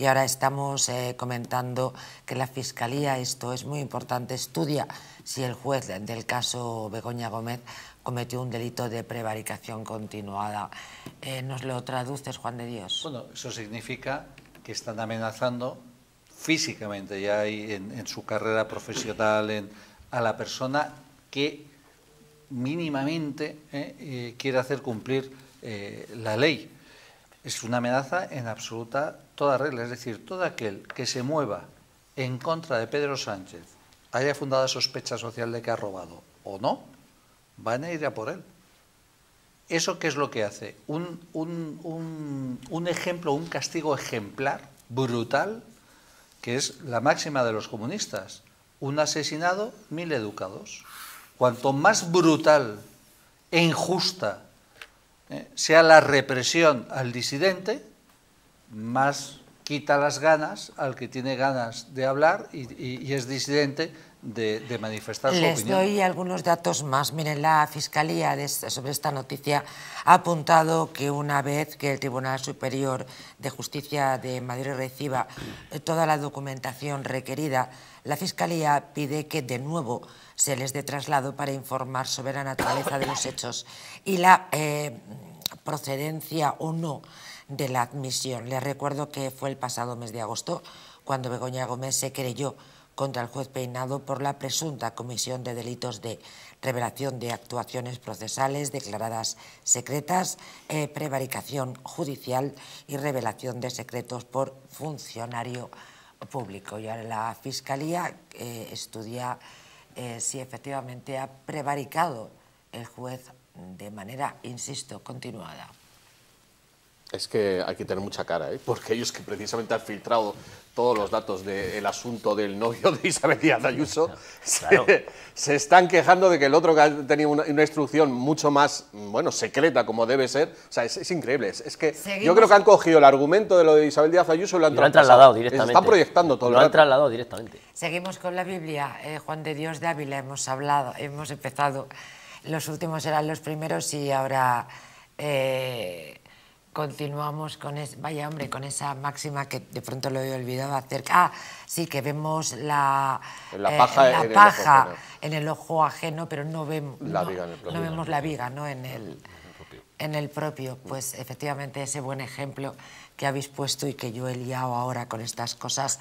y ahora estamos eh, comentando que la Fiscalía, esto es muy importante, estudia si el juez del caso Begoña Gómez cometió un delito de prevaricación continuada. Eh, ¿Nos lo traduces, Juan de Dios? Bueno, eso significa que están amenazando físicamente ya en, su carrera profesional a la persona que mínimamente eh, quiere hacer cumplir la ley es una amenaza en absoluta toda regla. Es decir, todo aquel que se mueva en contra de Pedro Sánchez, haya fundada sospecha social de que ha robado o no, van a ir a por él. ¿Eso qué es lo que hace? Un, un ejemplo, un castigo ejemplar, brutal, que es la máxima de los comunistas. Un asesinado, mil educados. Cuanto más brutal e injusta eh, sea la represión al disidente más quita las ganas al que tiene ganas de hablar y, es disidente de, manifestar su opinión. Les doy algunos datos más. Miren, la Fiscalía sobre esta noticia ha apuntado que una vez que el Tribunal Superior de Justicia de Madrid reciba eh, toda la documentación requerida, la Fiscalía pide que de nuevo se les dé traslado para informar sobre la naturaleza de los hechos y la eh, procedencia o no de la admisión. Les recuerdo que fue el pasado mes de agosto cuando Begoña Gómez se creyó contra el juez Peinado por la presunta comisión de delitos de revelación de actuaciones procesales declaradas secretas, eh, prevaricación judicial y revelación de secretos por funcionario público. Y ahora la Fiscalía estudia eh, si efectivamente ha prevaricado el juez de manera, insisto, continuada. Es que hay que tener mucha cara, ¿eh? porque ellos que precisamente han filtrado todos los datos del asunto del novio de Isabel Díaz Ayuso, se, están quejando de que el otro que ha tenido una, instrucción mucho más, bueno, secreta como debe ser, o sea, es, increíble. Es, que yo creo que han cogido el argumento de lo de Isabel Díaz Ayuso y lo han, lo han trasladado directamente. proyectando todo. Lo, han trasladado directamente. Seguimos con la Biblia. Eh, Juan de Dios de Ávila hemos hablado, hemos empezado. Los últimos eran los primeros y ahora... Eh, continuamos con es, vaya hombre, con esa máxima que de pronto lo he olvidado hacer. Ah, sí, que vemos la, eh, paja, eh, en, el ojo ajeno, pero no vemos la, viga en el propio. Pues efectivamente ese buen ejemplo que habéis puesto y que yo he liado ahora con estas cosas.